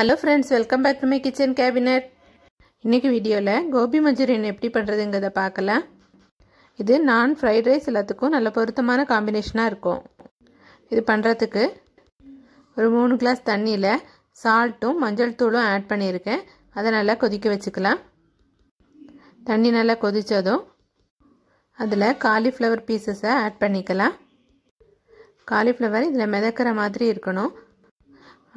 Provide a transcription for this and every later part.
hello friends welcome back to my kitchen cabinet இன்றைக்கி வீடியோவில் Gopi Manchurian எப்படி பண்ணுறதுங்கிறத பார்க்கலாம் இது நான் ஃப்ரைட் ரைஸ் எல்லாத்துக்கும் நல்ல பொருத்தமான காம்பினேஷனாக இருக்கும் இது பண்ணுறதுக்கு ஒரு மூணு கிளாஸ் தண்ணியில் சால்ட்டும் மஞ்சள் தூளும் ஆட் பண்ணியிருக்கேன் அதை நல்லா கொதிக்க வச்சுக்கலாம் தண்ணி நல்லா கொதித்ததும் அதில் காலிஃப்ளவர் பீசஸை ஆட் பண்ணிக்கலாம் காலிஃப்ளவர் இதில் மிதக்கிற மாதிரி இருக்கணும்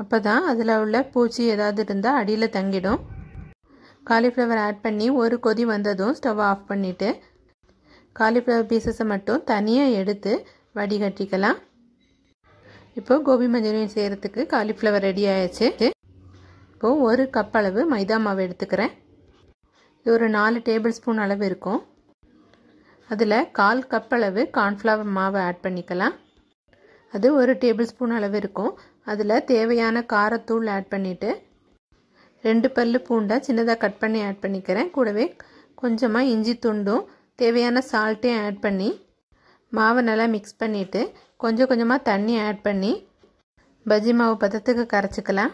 அப்போ தான் அதில் உள்ள பூச்சி ஏதாவது இருந்தால் அடியில் தங்கிடும் காலிஃப்ளவர் ஆட் பண்ணி ஒரு கொதி வந்ததும் ஸ்டவ் ஆஃப் பண்ணிவிட்டு காலிஃப்ளவர் பீசஸை மட்டும் தனியாக எடுத்து வடிகட்டிக்கலாம் இப்போது கோபி மஞ்சூரியன் செய்கிறதுக்கு காலிஃப்ளவர் ரெடி ஆயிடுச்சு இப்போது ஒரு கப் அளவு மைதா மாவு எடுத்துக்கிறேன் இது ஒரு நாலு டேபிள் ஸ்பூன் அளவு இருக்கும் அதில் கால் கப் அளவு கார்ன்ஃப்ளவர் மாவு ஆட் பண்ணிக்கலாம் அது ஒரு டேபிள் ஸ்பூன் அளவு இருக்கும் அதில் தேவையான காரத்தூள் ஆட் பண்ணிவிட்டு ரெண்டு பல்லு பூண்டாக சின்னதாக கட் பண்ணி ஆட் பண்ணிக்கிறேன் கூடவே கொஞ்சமாக இஞ்சி துண்டும் தேவையான சால்ட்டையும் ஆட் பண்ணி மாவை நல்லா மிக்ஸ் பண்ணிவிட்டு கொஞ்சம் கொஞ்சமாக தண்ணி ஆட் பண்ணி பஜ்ஜி மாவு பதத்துக்கு கரைச்சிக்கலாம்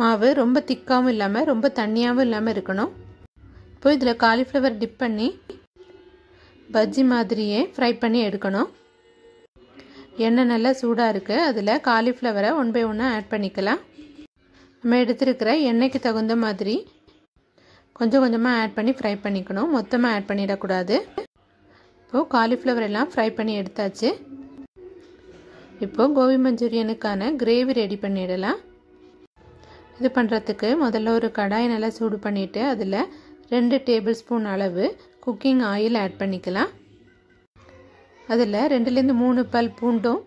மாவு ரொம்ப திக்காகவும் இல்லாமல் ரொம்ப தண்ணியாகவும் இல்லாமல் இருக்கணும் இப்போ இதில் காலிஃப்ளவர் டிப் பண்ணி பஜ்ஜி மாதிரியே ஃப்ரை பண்ணி எடுக்கணும் எண்ணெய் நல்லா சூடாக இருக்குது அதில் காலிஃப்ளவரை ஒன் பை ஒன்று ஆட் பண்ணிக்கலாம் நம்ம எடுத்துருக்கிற எண்ணெய்க்கு தகுந்த மாதிரி கொஞ்சம் கொஞ்சமாக ஆட் பண்ணி ஃப்ரை பண்ணிக்கணும் மொத்தமாக ஆட் பண்ணிடக்கூடாது இப்போது காலிஃப்ளவர் எல்லாம் ஃப்ரை பண்ணி எடுத்தாச்சு இப்போது கோபி மஞ்சூரியனுக்கான கிரேவி ரெடி பண்ணிடலாம் இது பண்ணுறதுக்கு முதல்ல ஒரு கடாய் நல்லா சூடு பண்ணிவிட்டு அதில் ரெண்டு டேபிள் ஸ்பூன் அளவு குக்கிங் ஆயில் ஆட் பண்ணிக்கலாம் அதில் ரெண்டுலேருந்து மூணு பல் பூண்டும்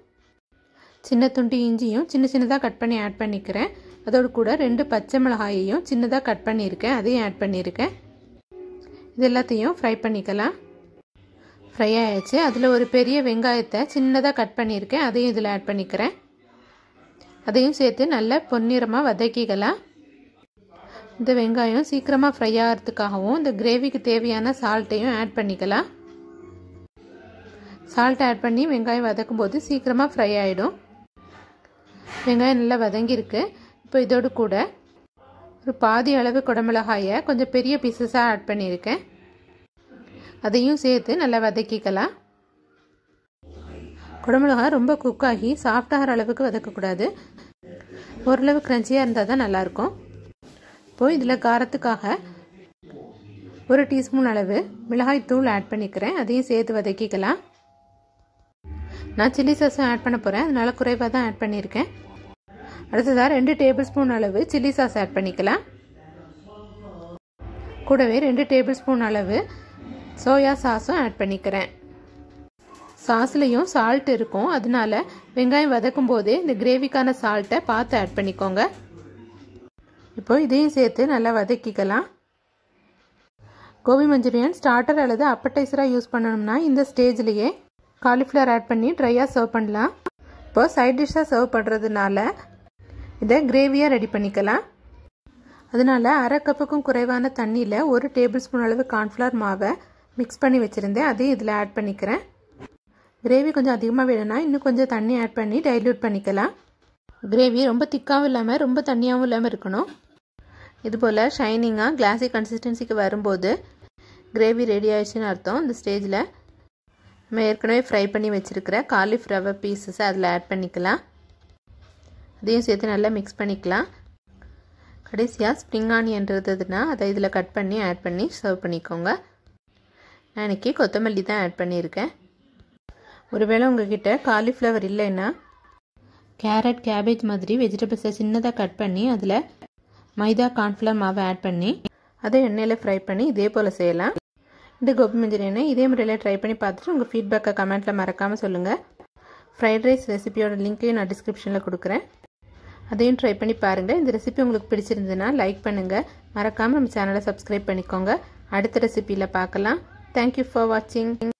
சின்ன துண்டு இஞ்சியும் சின்ன சின்னதாக கட் பண்ணி ஆட் பண்ணிக்கிறேன் அதோடு கூட ரெண்டு பச்சை மிளகாயையும் சின்னதாக கட் பண்ணியிருக்கேன் அதையும் ஆட் பண்ணியிருக்கேன் இது எல்லாத்தையும் ஃப்ரை பண்ணிக்கலாம் ஃப்ரை ஆகிடுச்சு அதில் ஒரு பெரிய வெங்காயத்தை சின்னதாக கட் பண்ணியிருக்கேன் அதையும் இதில் ஆட் பண்ணிக்கிறேன் அதையும் சேர்த்து நல்லா பொன்னிறமாக வதக்கிக்கலாம் இந்த வெங்காயம் சீக்கிரமாக ஃப்ரை ஆகிறதுக்காகவும் இந்த கிரேவிக்கு தேவையான சால்ட்டையும் ஆட் பண்ணிக்கலாம் சால்ட் ஆட் பண்ணி வெங்காயம் வதக்கும் போது சீக்கிரமாக ஃப்ரை ஆகிடும் வெங்காயம் நல்லா வதங்கியிருக்கு இப்போ இதோடு கூட ஒரு பாதி அளவு குடமிளகாயை கொஞ்சம் பெரிய பீசஸாக ஆட் பண்ணியிருக்கேன் அதையும் சேர்த்து நல்லா வதக்கிக்கலாம் குடமிளகாய் ரொம்ப குக் ஆகி ஆகிற அளவுக்கு வதக்கக்கூடாது ஓரளவு க்ரன்ச்சியாக இருந்தால் தான் நல்லாயிருக்கும் இப்போது இதில் காரத்துக்காக ஒரு டீஸ்பூன் அளவு மிளகாய் தூள் ஆட் பண்ணிக்கிறேன் அதையும் சேர்த்து வதக்கிக்கலாம் நான் சில்லி சாஸும் ஆட் பண்ண போகிறேன் அதனால் குறைவாக தான் ஆட் பண்ணியிருக்கேன் அடுத்ததாக ரெண்டு டேபிள் ஸ்பூன் அளவு சில்லி சாஸ் ஆட் பண்ணிக்கலாம் கூடவே ரெண்டு டேபிள் ஸ்பூன் அளவு சோயா சாஸும் ஆட் பண்ணிக்கிறேன் சாஸ்லேயும் சால்ட் இருக்கும் அதனால வெங்காயம் வதக்கும் போதே இந்த கிரேவிக்கான சால்ட்டை பார்த்து ஆட் பண்ணிக்கோங்க இப்போ இதையும் சேர்த்து நல்லா வதக்கிக்கலாம் கோபி மஞ்சூரியன் ஸ்டார்டர் அல்லது அப்படைசராக யூஸ் பண்ணணும்னா இந்த ஸ்டேஜ்லேயே காலிஃப்ளவர் ஆட் பண்ணி ட்ரையாக சர்வ் பண்ணலாம் இப்போ சைட் டிஷ்ஷாக சர்வ் பண்ணுறதுனால இதை கிரேவியாக ரெடி பண்ணிக்கலாம் அதனால் அரை கப்புக்கும் குறைவான தண்ணியில் ஒரு டேபிள் ஸ்பூன் அளவு கார்ன்ஃப்ளவர் மாவை மிக்ஸ் பண்ணி வச்சுருந்தேன் அதையும் இதில் ஆட் பண்ணிக்கிறேன் கிரேவி கொஞ்சம் அதிகமாக வேணும்னா இன்னும் கொஞ்சம் தண்ணி ஆட் பண்ணி டைல்யூட் பண்ணிக்கலாம் கிரேவி ரொம்ப திக்காகவும் இல்லாமல் ரொம்ப தண்ணியாகவும் இல்லாமல் இருக்கணும் இதுபோல் ஷைனிங்காக கிளாஸி கன்சிஸ்டன்சிக்கு வரும்போது கிரேவி ரெடி ஆயிடுச்சுன்னு அர்த்தம் இந்த ஸ்டேஜில் நம்ம ஏற்கனவே ஃப்ரை பண்ணி வச்சுருக்கிற காலிஃப்ளவர் பீசஸை அதில் ஆட் பண்ணிக்கலாம் அதையும் சேர்த்து நல்லா மிக்ஸ் பண்ணிக்கலாம் கடைசியாக ஸ்ப்ரிங் ஆனியன்றதுன்னா அதை இதில் கட் பண்ணி ஆட் பண்ணி சர்வ் பண்ணிக்கோங்க நான் இன்றைக்கி கொத்தமல்லி தான் ஆட் பண்ணியிருக்கேன் ஒருவேளை உங்ககிட்ட காலிஃப்ளவர் இல்லைன்னா கேரட் கேபேஜ் மாதிரி வெஜிடபிள்ஸை சின்னதாக கட் பண்ணி அதில் மைதா கார்ன்ஃப்ளவர் மாவை ஆட் பண்ணி அதை எண்ணெயில் ஃப்ரை பண்ணி இதே போல் செய்யலாம் இந்த கோபி மஞ்சூரியனை இதே முறையில் ட்ரை பண்ணி பார்த்துட்டு உங்கள் ஃபீட்பேக்கை கமெண்ட்டில் மறக்காமல் சொல்லுங்கள் ஃப்ரைட் ரைஸ் ரெசிபியோட லிங்க்கையும் நான் டிஸ்கிரிப்ஷனில் கொடுக்குறேன் அதையும் ட்ரை பண்ணி பாருங்கள் இந்த ரெசிபி உங்களுக்கு பிடிச்சிருந்ததுன்னா லைக் பண்ணுங்கள் மறக்காமல் நம்ம சேனலை சப்ஸ்கிரைப் பண்ணிக்கோங்க அடுத்த ரெசிப்பியில் பார்க்கலாம் தேங்க்யூ ஃபார் வாட்சிங்